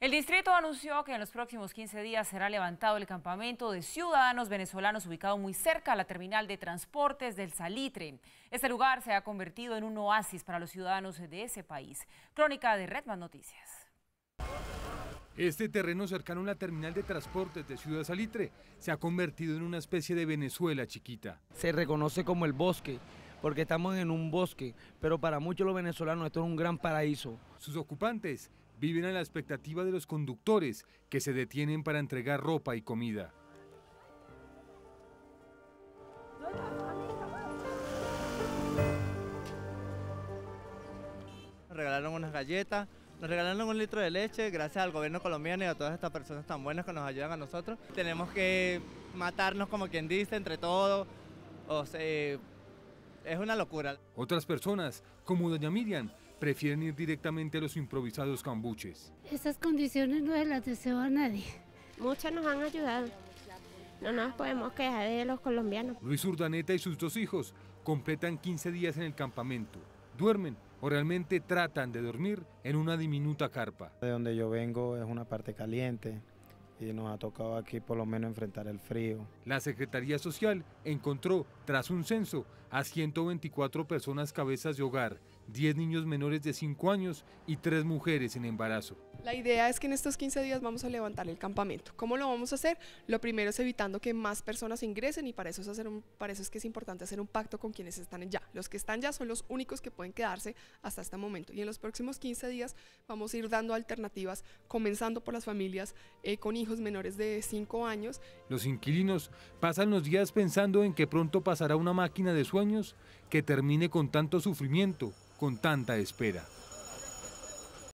El distrito anunció que en los próximos 15 días será levantado el campamento de ciudadanos venezolanos ubicado muy cerca a la terminal de transportes del Salitre. Este lugar se ha convertido en un oasis para los ciudadanos de ese país. Crónica de Redman Noticias. Este terreno cercano a la terminal de transportes de Ciudad Salitre se ha convertido en una especie de Venezuela chiquita. Se reconoce como el bosque, porque estamos en un bosque, pero para muchos los venezolanos esto es un gran paraíso. Sus ocupantes viven a la expectativa de los conductores que se detienen para entregar ropa y comida. Nos regalaron unas galletas, nos regalaron un litro de leche gracias al gobierno colombiano y a todas estas personas tan buenas que nos ayudan a nosotros. Tenemos que matarnos como quien dice entre todos. O sea, es una locura. Otras personas, como doña Miriam, prefieren ir directamente a los improvisados cambuches. Esas condiciones no las deseo nadie. Muchas nos han ayudado. No nos podemos quejar de los colombianos. Luis Urdaneta y sus dos hijos completan 15 días en el campamento. Duermen o realmente tratan de dormir en una diminuta carpa. De donde yo vengo es una parte caliente, y nos ha tocado aquí por lo menos enfrentar el frío. La Secretaría Social encontró, tras un censo, a 124 personas cabezas de hogar, 10 niños menores de 5 años y 3 mujeres en embarazo. La idea es que en estos 15 días vamos a levantar el campamento. ¿Cómo lo vamos a hacer? Lo primero es evitando que más personas ingresen y para eso es, hacer es que es importante hacer un pacto con quienes están ya. Los que están ya son los únicos que pueden quedarse hasta este momento. Y en los próximos 15 días vamos a ir dando alternativas, comenzando por las familias eh, con hijos menores de 5 años. Los inquilinos pasan los días pensando en que pronto pasará una máquina de sueños que termine con tanto sufrimiento, con tanta espera.